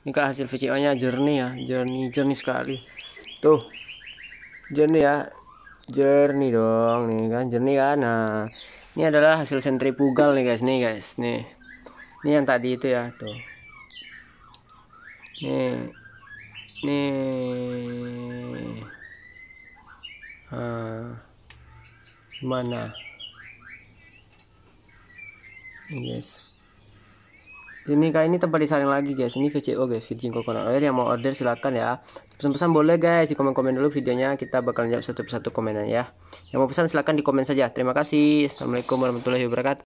ini kan hasil VCO nya jernih ya jernih jernih sekali tuh jernih ya jernih dong nih kan jernih kan nah ini adalah hasil sentrifugal nih guys nih guys nih ini yang tadi itu ya tuh nih nih ah, mana ini guys ini kali ini tempat disaring lagi guys ini VCO guys Virgin Coconut Oil yang mau order silahkan ya pesan-pesan boleh guys di komen-komen dulu videonya kita bakal jawab satu satu komenan ya yang mau pesan silahkan di komen saja terima kasih Assalamualaikum warahmatullahi wabarakatuh